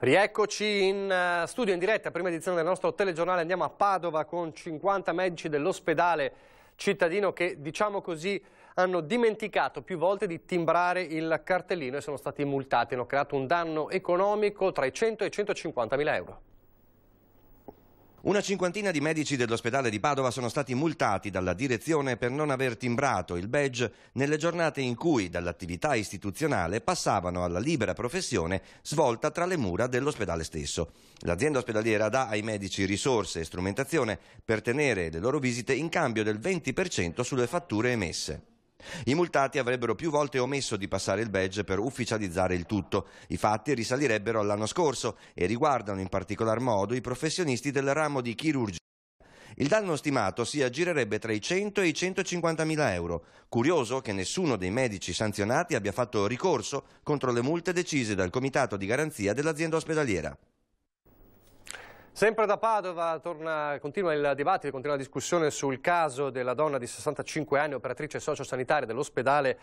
Rieccoci in eh, studio in diretta, prima edizione del nostro telegiornale, andiamo a Padova con 50 medici dell'ospedale cittadino che, diciamo così, hanno dimenticato più volte di timbrare il cartellino e sono stati multati, hanno creato un danno economico tra i 100 e i 150 mila euro. Una cinquantina di medici dell'ospedale di Padova sono stati multati dalla direzione per non aver timbrato il badge nelle giornate in cui dall'attività istituzionale passavano alla libera professione svolta tra le mura dell'ospedale stesso. L'azienda ospedaliera dà ai medici risorse e strumentazione per tenere le loro visite in cambio del 20% sulle fatture emesse. I multati avrebbero più volte omesso di passare il badge per ufficializzare il tutto. I fatti risalirebbero all'anno scorso e riguardano in particolar modo i professionisti del ramo di chirurgia. Il danno stimato si aggirerebbe tra i 100 e i 150 mila euro. Curioso che nessuno dei medici sanzionati abbia fatto ricorso contro le multe decise dal Comitato di Garanzia dell'azienda ospedaliera. Sempre da Padova torna, continua il dibattito, continua la discussione sul caso della donna di 65 anni, operatrice sociosanitaria dell'ospedale